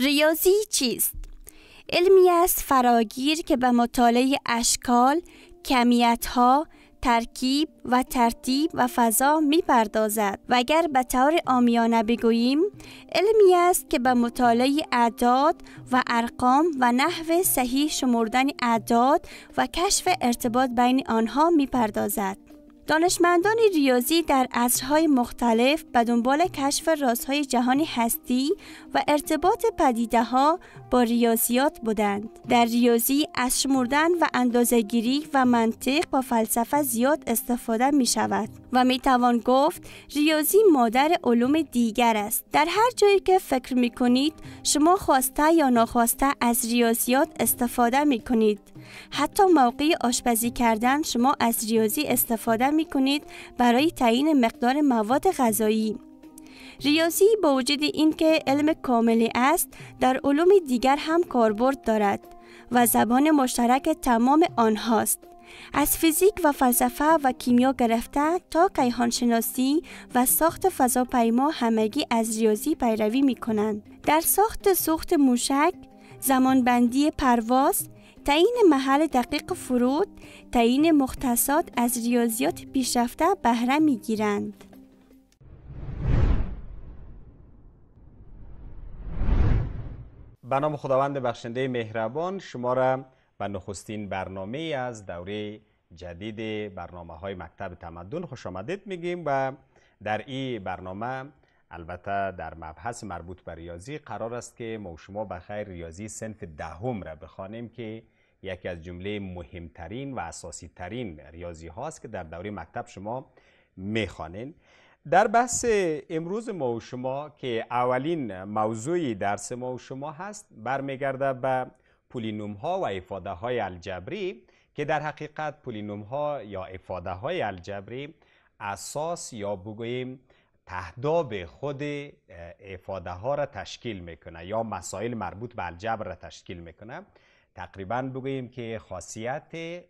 ریاضی چیست؟ علمی است فراگیر که به مطالعه اشکال، کمیتها، ترکیب و ترتیب و فضا میپردازد و اگر به طور آمیانه بگوییم علمی است که به مطالعه اعداد و ارقام و نحو صحیح شمردن اعداد و کشف ارتباط بین آنها میپردازد دانشمندان ریاضی در عصرهای مختلف به دنبال کشف رازهای جهانی هستی و ارتباط پدیده ها با ریاضیات بودند. در ریاضی از شمردن و اندازهگیری و منطق با فلسفه زیاد استفاده می شود و می توان گفت ریاضی مادر علوم دیگر است. در هر جایی که فکر می کنید شما خواسته یا نخواسته از ریاضیات استفاده می کنید. حتی موقع آشپزی کردن شما از ریاضی استفاده می کنید برای تعیین مقدار مواد غذایی ریاضی با وجود اینکه علم کاملی است در علوم دیگر هم کاربرد دارد و زبان مشترک تمام آنهاست از فیزیک و فلسفه و کیمیا گرفته تا کیهانشناسی و ساخت فضاپیما همگی از ریاضی پیروی می کنند. در ساخت سوخت موشک، زمانبندی پرواز، تعیین محل دقیق فرود، تعیین مختصات از ریاضیات پیشرفته بهره میگیرند. به نام خداوند بخشنده مهربان شما را به نخستین برنامه از دوره جدید برنامه های مکتب تمدن خوش آمدید میگیم و در این برنامه البته در مبحث مربوط به ریاضی قرار است که ما و شما بخیر ریاضی سنف دهم ده را بخوانیم که یکی از جمله مهمترین و اساسی ترین ریاضی هاست که در دوره مکتب شما میخوانین در بحث امروز ما و شما که اولین موضوعی درس ما و شما هست برمیگرده به پولینوم ها و افاده های الجبری که در حقیقت پولینوم ها یا افاده های الجبری اساس یا بگوییم تهداب خود افاده ها را تشکیل میکنه یا مسائل مربوط به الجبر را تشکیل میکنه تقریبا بگوییم که خاصیت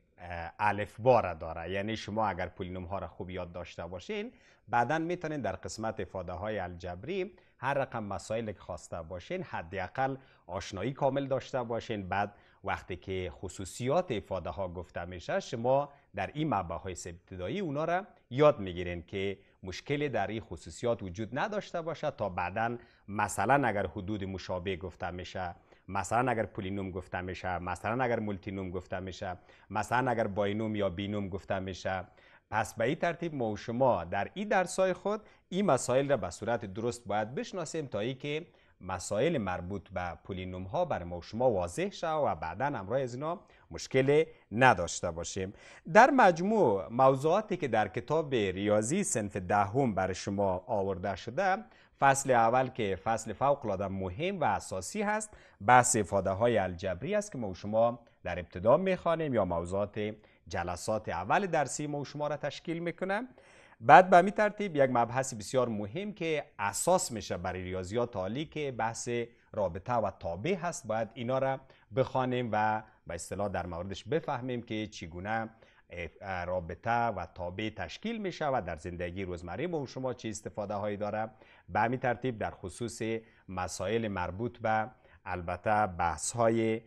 الف را داره یعنی شما اگر پولینوم ها را خوب یاد داشته باشین بعدا میتونین در قسمت افاده های الجبری هر رقم مسائل که خواسته باشین حداقل آشنایی کامل داشته باشین بعد وقتی که خصوصیات افاده ها گفته میشه شما در این مباحث ابتدایی اونا را یاد میگیرین که مشکلی در این خصوصیات وجود نداشته باشد تا بعدا مثلا اگر حدود مشابه گفته میشه مثلا اگر پولینوم گفته میشه مثلا اگر مولتینوم گفته میشه مثلا اگر باینوم یا بینوم گفته میشه پس به این ترتیب ما و شما در این درسای خود این مسائل را به صورت درست باید بشناسیم تا اینکه مسائل مربوط به پولینوم ها بر ما شما واضح شد و بعدا همراه از اینا مشکل نداشته باشیم در مجموع موضوعاتی که در کتاب ریاضی سنف دهم بر شما آورده شده فصل اول که فصل فوق مهم و اساسی هست بحث افاده های الجبری است که ما شما در ابتدا میخوانیم یا موضوعات جلسات اول درسی ما و شما را تشکیل میکنم بعد به می ترتیب یک مبحث بسیار مهم که اساس میشه برای ریاضیات عالی که بحث رابطه و تابع هست باید اینا را بخوانیم و به اصطلاح در موردش بفهمیم که چگونه رابطه و تابع تشکیل میشه و در زندگی روزمره ما شما چه استفاده هایی داره به همین ترتیب در خصوص مسائل مربوط به البته بحث های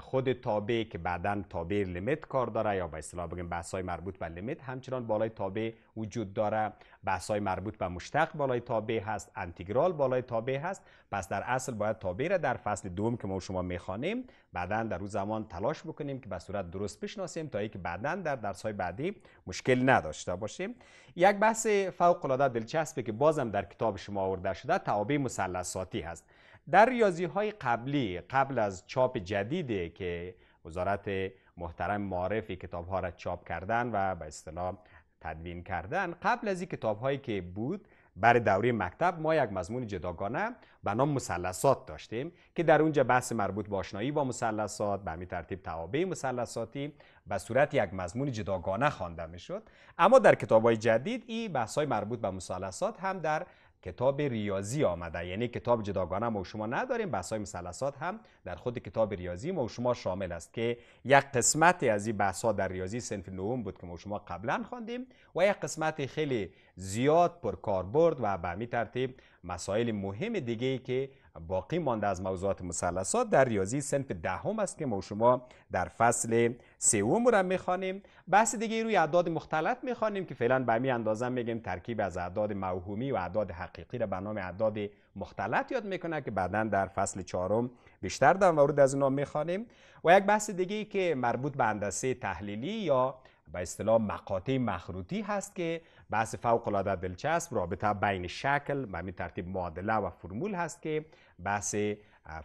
خود تابع که بعدا تابع لیمیت کار داره یا به اصطلاح بگیم بحث های مربوط به لیمیت همچنان بالای تابع وجود داره بحث های مربوط به مشتق بالای تابع هست انتگرال بالای تابع هست پس در اصل باید تابع را در فصل دوم که ما شما میخوانیم بعدا در روز زمان تلاش بکنیم که به صورت درست بشناسیم تا اینکه بعدا در درس های بعدی مشکل نداشته باشیم یک بحث فوق العاده دلچسبه که بازم در کتاب شما آورده شده توابع مثلثاتی هست در ریاضی های قبلی قبل از چاپ جدیدی که وزارت محترم معرفی کتاب ها را چاپ کردن و به اصطلاح تدوین کردن قبل از این کتاب هایی که بود برای دوره مکتب ما یک مضمون جداگانه به نام مثلثات داشتیم که در اونجا بحث مربوط به آشنایی با مثلثات به همین ترتیب توابع مثلثاتی به صورت یک مضمون جداگانه خوانده میشد اما در های جدید این بحث های مربوط به مثلثات هم در کتاب ریاضی آمده یعنی کتاب جداگانه ما شما نداریم بحث های مثلثات هم در خود کتاب ریاضی ما و شما شامل است که یک قسمتی از این بحث در ریاضی صنف نوم بود که ما شما قبلا خواندیم و یک قسمت خیلی زیاد پر کاربرد و به ترتیب مسائل مهم دیگه که باقی مانده از موضوعات مثلثات در ریاضی صنف دهم است که ما شما در فصل سوم را میخوانیم بحث دیگه روی اعداد مختلط میخوانیم که فعلا به همین اندازه میگیم ترکیب از اعداد موهومی و اعداد حقیقی را به نام اعداد مختلط یاد میکنه که بعدا در فصل چهارم بیشتر در مورد از اونا میخوانیم و یک بحث دیگه که مربوط به هندسه تحلیلی یا به اصطلاح مقاطع مخروطی هست که بحث فوق العاده رابطه بین شکل و می ترتیب معادله و فرمول هست که بحث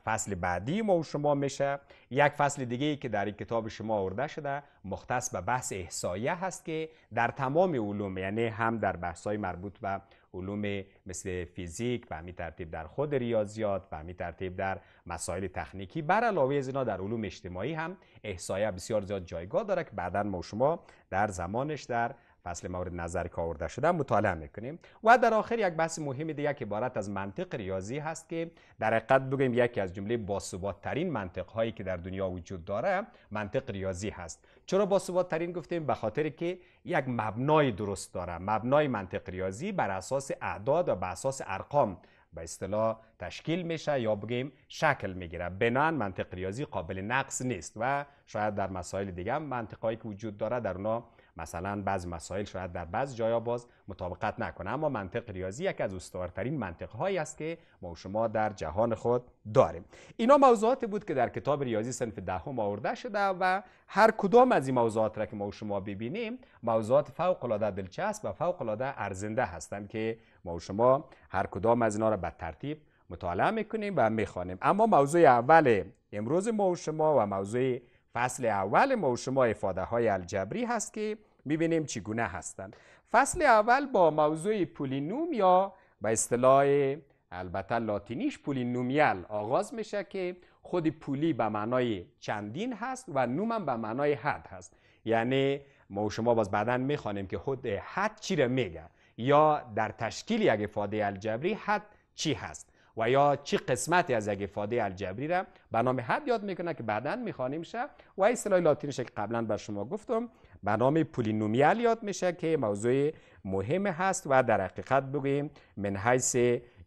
فصل بعدی ما و شما میشه یک فصل دیگه که در این کتاب شما آورده شده مختص به بحث احسایه هست که در تمام علوم یعنی هم در بحث های مربوط به علوم مثل فیزیک و همین ترتیب در خود ریاضیات به همین ترتیب در مسائل تکنیکی، بر علاوه از اینا در علوم اجتماعی هم احسایه بسیار زیاد جایگاه داره که بعدا ما شما در زمانش در فصل مورد نظر که آورده شده مطالعه میکنیم و در آخر یک بحث مهم دیگه که عبارت از منطق ریاضی هست که در حقیقت بگیم یکی از جمله باثبات ترین منطق هایی که در دنیا وجود داره منطق ریاضی هست چرا باثبات ترین گفتیم به خاطر که یک مبنای درست داره مبنای منطق ریاضی بر اساس اعداد و بر اساس ارقام به اصطلاح تشکیل میشه یا بگیم شکل میگیره بنان منطق ریاضی قابل نقص نیست و شاید در مسائل دیگه منطقهایی که وجود داره در اونها مثلا بعض مسائل شاید در بعض جایا باز مطابقت نکنه اما منطق ریاضی یکی از استوارترین منطق هایی است که ما و شما در جهان خود داریم اینا موضوعات بود که در کتاب ریاضی صنف دهم آورده شده و هر کدام از این موضوعات را که ما و شما ببینیم موضوعات فوق العاده دلچسب و فوق ارزنده هستند که ما و شما هر کدام از اینا را به ترتیب مطالعه میکنیم و میخوانیم اما موضوع اول امروز ما و شما و موضوع فصل اول ما و شما افاده های الجبری هست که میبینیم چگونه هستند فصل اول با موضوع پولینوم یا به اصطلاح البته لاتینیش پولینومیال آغاز میشه که خود پولی به معنای چندین هست و هم به معنای حد هست یعنی ما و شما باز بعدا میخوانیم که خود حد چی را میگه یا در تشکیل یک افاده الجبری حد چی هست و یا چی قسمتی از یک افاده الجبری را به نام حد یاد میکنه که بعدا میخوانیم شه و اصطلاح لاتینش که قبلا بر شما گفتم به نام پولینومیال یاد میشه که موضوع مهم هست و در حقیقت بگوییم من حیث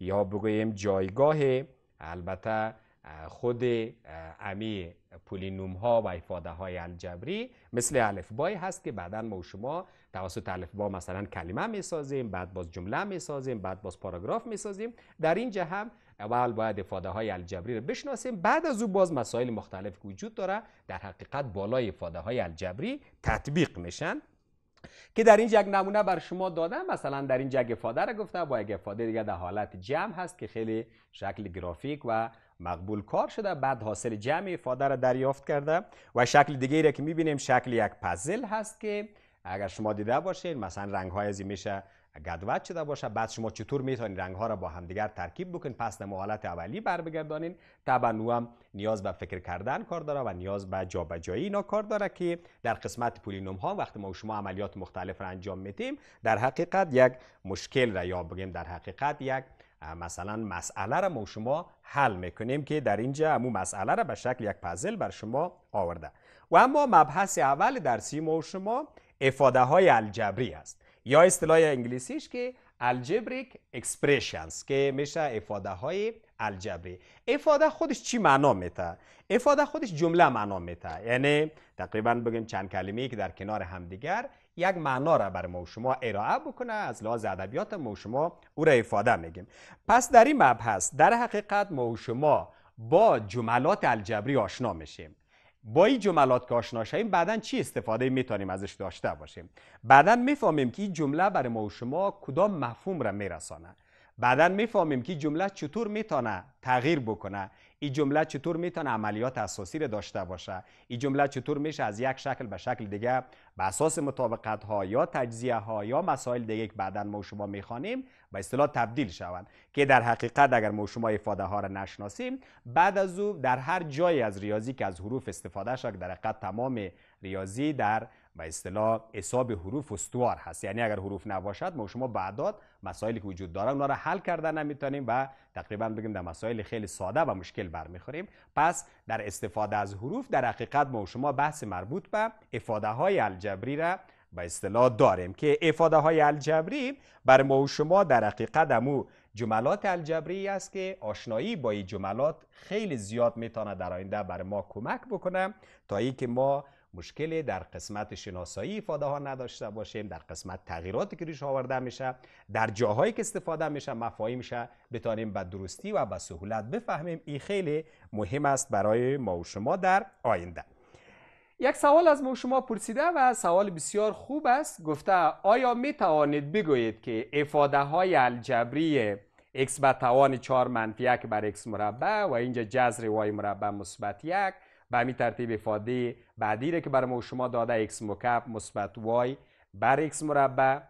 یا بگوییم جایگاه البته خود امی پولینوم ها و افاده های الجبری مثل الفبای هست که بعدا ما شما توسط تعلیف با مثلا کلمه میسازیم بعد باز جمله میسازیم بعد باز پاراگراف میسازیم در اینجا هم اول باید افاده های الجبری رو بشناسیم بعد از او باز مسائل مختلف وجود داره در حقیقت بالای افاده های الجبری تطبیق میشن که در این یک نمونه بر شما دادم مثلا در این یک افاده را گفته با یک افاده دیگه در حالت جمع هست که خیلی شکل گرافیک و مقبول کار شده بعد حاصل جمع افاده را دریافت کرده و شکل دیگه را که میبینیم شکل یک پزل هست که اگر شما دیده باشین مثلا رنگ های زی میشه گدوت شده باشه بعد شما چطور میتونین رنگ ها را با همدیگر ترکیب بکنین پس نمو حالت اولی بر بگردانین طبعا هم نیاز به فکر کردن کار داره و نیاز به جابجایی اینا کار داره که در قسمت پولینوم ها وقتی ما و شما عملیات مختلف را انجام میتیم در حقیقت یک مشکل را یا بگیم در حقیقت یک مثلا مسئله را ما شما حل میکنیم که در اینجا امو مسئله را به شکل یک پازل بر شما آورده و اما مبحث اول درسی ما شما افاده های الجبری است یا اصطلاح انگلیسیش که الجبریک اکسپریشنز که میشه افاده های الجبری افاده خودش چی معنا میده افاده خودش جمله معنا میده یعنی تقریبا بگیم چند کلمه که در کنار همدیگر یک معنا را بر ما و شما ارائه بکنه از لحاظ ادبیات ما و شما او را افاده میگیم پس در این مبحث در حقیقت ما و شما با جملات الجبری آشنا میشیم با این جملات که آشنا شویم بعدا چی استفاده میتونیم ازش داشته باشیم بعدا میفهمیم که این جمله برای ما و شما کدام مفهوم را میرسانه بعدا میفهمیم که جمله چطور میتونه تغییر بکنه این جمله چطور میتونه عملیات اساسی را داشته باشه این جمله چطور میشه از یک شکل به شکل دیگه به اساس مطابقت ها یا تجزیه ها یا مسائل دیگه که بعدا ما شما میخوانیم به اصطلاح تبدیل شوند که در حقیقت اگر ما شما افاده ها را نشناسیم بعد از او در هر جایی از ریاضی که از حروف استفاده شد در حقیقت تمام ریاضی در به اصطلاح حساب حروف استوار هست یعنی اگر حروف نباشد ما شما بعدات مسائلی که وجود داره اونا را حل کرده نمیتونیم و تقریبا بگیم در مسائل خیلی ساده و مشکل برمیخوریم پس در استفاده از حروف در حقیقت ما و شما بحث مربوط به افاده های الجبری را به اصطلاح داریم که افاده های الجبری بر ما و شما در حقیقت امو جملات الجبری است که آشنایی با این جملات خیلی زیاد میتونه در آینده بر ما کمک بکنه تا اینکه ما مشکلی در قسمت شناسایی افاده ها نداشته باشیم در قسمت تغییراتی که روش آورده میشه در جاهایی که استفاده میشه مفاهیم میشه بتانیم به درستی و به سهولت بفهمیم این خیلی مهم است برای ما و شما در آینده یک سوال از ما شما پرسیده و سوال بسیار خوب است گفته آیا می توانید بگویید که افاده های الجبری x به توان 4 منفی 1 بر x مربع و اینجا جذر y مربع مثبت 1 به همین ترتیب افاده بعدی را که برای ما شما داده x مکعب مثبت y بر x مربع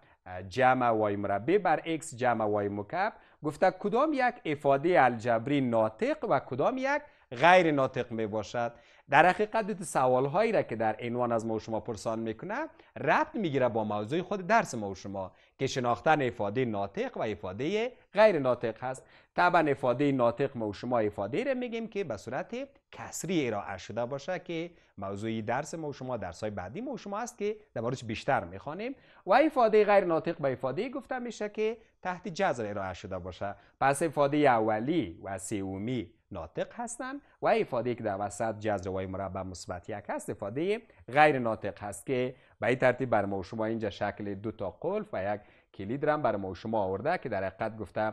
جمع y مربع بر x جمع y مکعب گفته کدام یک افاده الجبری ناطق و کدام یک غیر ناطق می باشد در حقیقت سوالهایی را که در عنوان از ما و شما پرسان میکنه ربط میگیره با موضوع خود درس ما و شما که شناختن افاده ناطق و افاده غیر ناطق هست طبعا افاده ناطق ما و شما افاده را میگیم که به صورت کسری ارائه شده باشه که موضوع درس ما و شما درس های بعدی ما و شما است که بارش بیشتر میخوانیم و افاده غیر ناطق به افاده گفته میشه که تحت جزر ارائه شده باشه پس افاده اولی و سومی ناطق هستند و افاده که در وسط جذر وای مربع مثبت یک هست افاده غیر ناطق هست که به این ترتیب بر ما شما اینجا شکل دو تا قلف و یک کلید را بر ما و شما آورده که در حقیقت گفته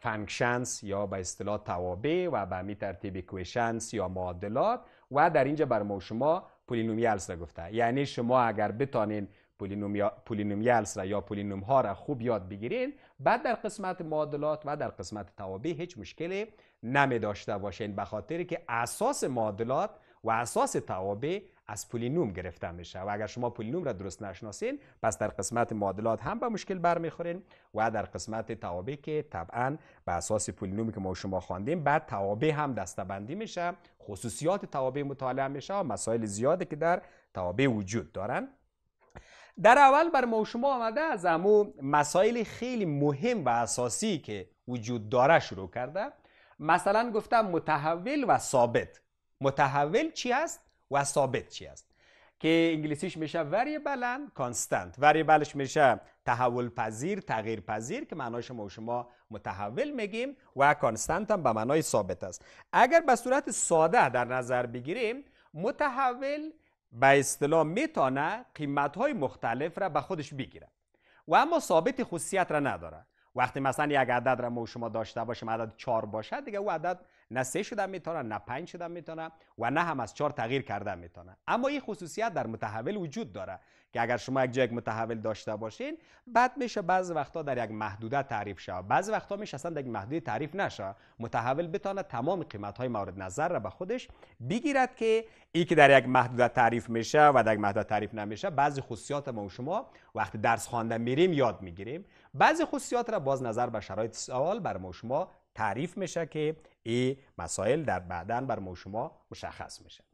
فانکشنز یا به اصطلاح توابع و به می ترتیب کوشنز یا معادلات و در اینجا بر ما شما پولینومیالز را گفته یعنی شما اگر بتانین پولینومیالس را یا پولینوم ها را خوب یاد بگیرین بعد در قسمت معادلات و در قسمت توابع هیچ مشکلی نمی داشته باشین به خاطر که اساس معادلات و اساس توابع از پولینوم گرفته میشه و اگر شما پولینوم را درست نشناسین پس در قسمت معادلات هم به مشکل برمیخورین و در قسمت توابع که طبعا به اساس پولینومی که ما شما خواندیم بعد توابع هم دستبندی میشه خصوصیات توابع مطالعه میشه و مسائل زیادی که در توابع وجود دارن در اول بر ما شما آمده از امو مسائل خیلی مهم و اساسی که وجود داره شروع کرده مثلا گفتم متحول و ثابت متحول چی است و ثابت چی است که انگلیسیش میشه وریبل کانستنت. وریبلش میشه تحول پذیر تغییر پذیر که معناش ما شما متحول میگیم و کانستنت هم به معنای ثابت است اگر به صورت ساده در نظر بگیریم متحول به اصطلاح میتانه قیمت های مختلف را به خودش بگیره و اما ثابت خصوصیت را نداره وقتی مثلا یک عدد را ما شما داشته باشیم عدد 4 باشه دیگه او عدد نه سه شدن میتونه نه پنج شدن میتونه و نه هم از چهار تغییر کردن میتونه اما این خصوصیت در متحول وجود داره که اگر شما یک جای متحول داشته باشین بعد میشه بعض وقتا در یک محدوده تعریف شه بعض وقتا میشه اصلا در یک محدوده تعریف نشه متحول بتونه تمام قیمت های مورد نظر را به خودش بگیرد که ای که در یک محدوده تعریف میشه و در یک محدوده تعریف نمیشه بعضی خصوصیات ما و شما وقتی درس خوانده میریم یاد میگیریم بعضی خصوصیات را باز نظر به شرایط سوال بر ما و شما تعریف میشه که این مسائل در بعدا بر ما شما مشخص میشه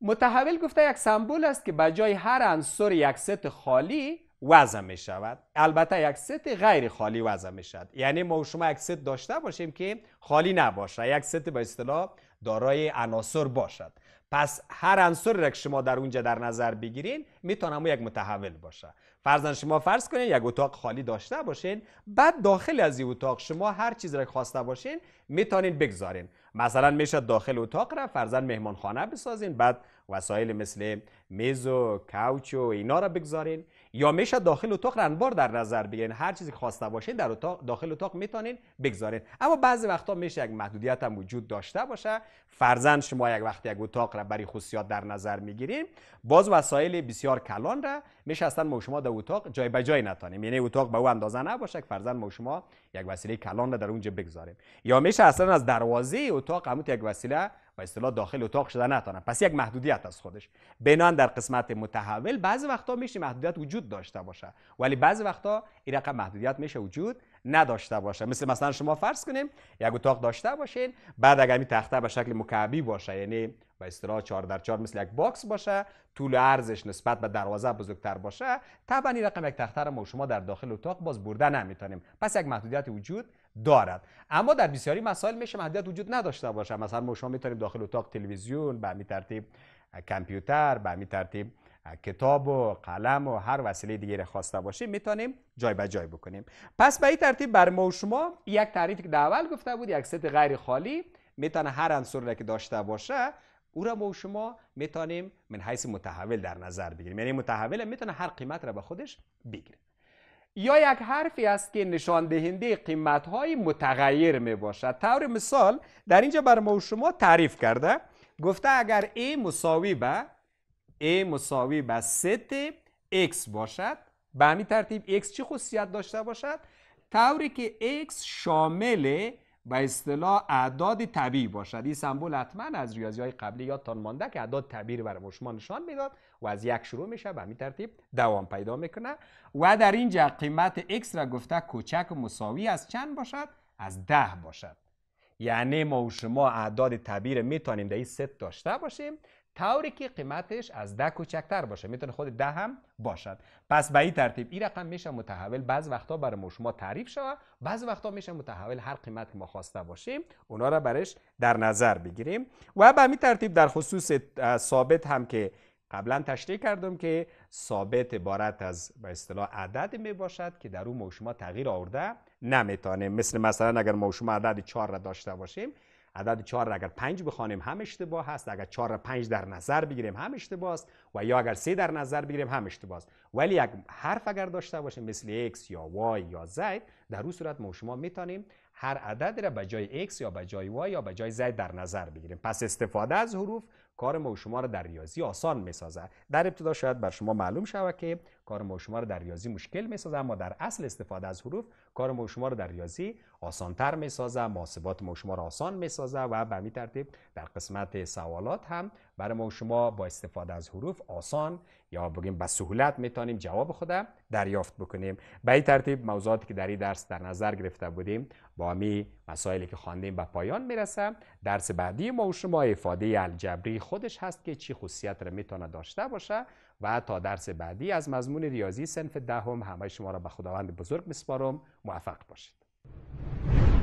متحول گفته یک سمبول است که به جای هر عنصر یک ست خالی وضع می شود البته یک ست غیر خالی وضع می یعنی ما شما یک ست داشته باشیم که خالی نباشه یک ست به اصطلاح دارای عناصر باشد پس هر عنصر را که شما در اونجا در نظر بگیرین او یک متحول باشه فرضاً شما فرض کنین یک اتاق خالی داشته باشین بعد داخل از این اتاق شما هر چیز را خواسته باشین میتونین بگذارین مثلا میشه داخل اتاق را مهمان مهمانخانه بسازین بعد وسایل مثل میز و کوچ و اینا را بگذارین یا میشه داخل اتاق رنبار در نظر بگیرین هر چیزی که خواسته باشین در اتاق داخل اتاق میتونین بگذارین اما بعضی وقتا میشه یک محدودیت هم وجود داشته باشه فرزند شما یک وقتی یک اتاق را برای خصوصیات در نظر میگیریم باز وسایل بسیار کلان را میشه اصلا ما شما در اتاق جای به جای نتانیم یعنی اتاق به او اندازه نباشه که فرزند ما شما یک وسیله کلان را در اونجا بگذاریم یا میشه اصلا از دروازه اتاق همون یک وسیله به اصطلاح داخل اتاق شده نتانن پس یک محدودیت از خودش بنان در قسمت متحول بعض وقتا میشه محدودیت وجود داشته باشه ولی بعض وقتا این رقم محدودیت میشه وجود نداشته باشه مثل مثلا شما فرض کنیم یک اتاق داشته باشین بعد اگر این تخته به شکل مکعبی باشه یعنی و اصطلاح 4 در 4 مثل یک باکس باشه طول و عرضش نسبت به دروازه بزرگتر باشه طبعا این رقم یک تخته رو ما شما در داخل اتاق باز برده نمیتونیم پس یک محدودیت وجود دارد اما در بسیاری مسائل میشه محدودیت وجود نداشته باشه مثلا ما شما میتونیم داخل اتاق تلویزیون به ترتیب کامپیوتر به ترتیب کتاب و قلم و هر وسیله دیگه خواسته باشیم میتونیم جای به جای بکنیم پس به این ترتیب بر ما و شما یک تعریفی که در اول گفته بود یک ست غیر خالی میتونه هر عنصر که داشته باشه او را ما شما میتونیم من حیث متحول در نظر بگیریم یعنی متحول میتونه هر قیمت را به خودش بگیره یا یک حرفی است که نشان دهنده قیمت های متغیر می باشد طور مثال در اینجا بر ما و شما تعریف کرده گفته اگر A مساوی به A مساوی به ست X باشد به همین ترتیب X چه خصوصیت داشته باشد طوری که X شامل به اصطلاح اعداد طبیعی باشد این سمبول حتما از ریاضی های قبلی یادتان مانده که اعداد طبیعی برای شما نشان میداد و از یک شروع میشه به همین ترتیب دوام پیدا میکنه و در اینجا قیمت x را گفته کوچک مساوی از چند باشد از ده باشد یعنی ما و شما اعداد طبیعی میتونیم در این ست داشته باشیم طوری که قیمتش از ده کوچکتر باشه میتونه خود ده هم باشد پس به این ترتیب این رقم میشه متحول بعض وقتا برای ما شما تعریف شوه بعض وقتا میشه متحول هر قیمت که ما خواسته باشیم اونا را برش در نظر بگیریم و به این ترتیب در خصوص ثابت هم که قبلا تشریح کردم که ثابت عبارت از به اصطلاح عدد می باشد که در اون ما شما تغییر آورده نمیتانیم مثل مثلا اگر ما شما عدد 4 را داشته باشیم عدد 4 اگر 5 بخوانیم هم اشتباه هست اگر 4 و 5 در نظر بگیریم هم اشتباه است و یا اگر 3 در نظر بگیریم هم اشتباه است ولی یک حرف اگر داشته باشیم مثل x یا y یا z در اون صورت ما شما میتونیم هر عدد را به جای x یا به جای y یا به جای z در نظر بگیریم پس استفاده از حروف کار ما شما را در ریاضی آسان میسازه در ابتدا شاید بر شما معلوم شود که کار ما شما رو در ریاضی مشکل میسازه اما در اصل استفاده از حروف کار ما شما رو در ریاضی آسانتر میسازه محاسبات ما شما رو آسان میسازه و به می ترتیب در قسمت سوالات هم برای ما شما با استفاده از حروف آسان یا بگیم به سهولت میتونیم جواب خود دریافت بکنیم به این ترتیب موضوعاتی که در این درس در نظر گرفته بودیم با می مسائلی که خواندیم به پایان میرسه درس بعدی ما شما افاده الجبری خودش هست که چی خصوصیت را میتونه داشته باشه و تا درس بعدی از مضمون ریاضی سنف دهم ده همه شما را به خداوند بزرگ میسپارم موفق باشید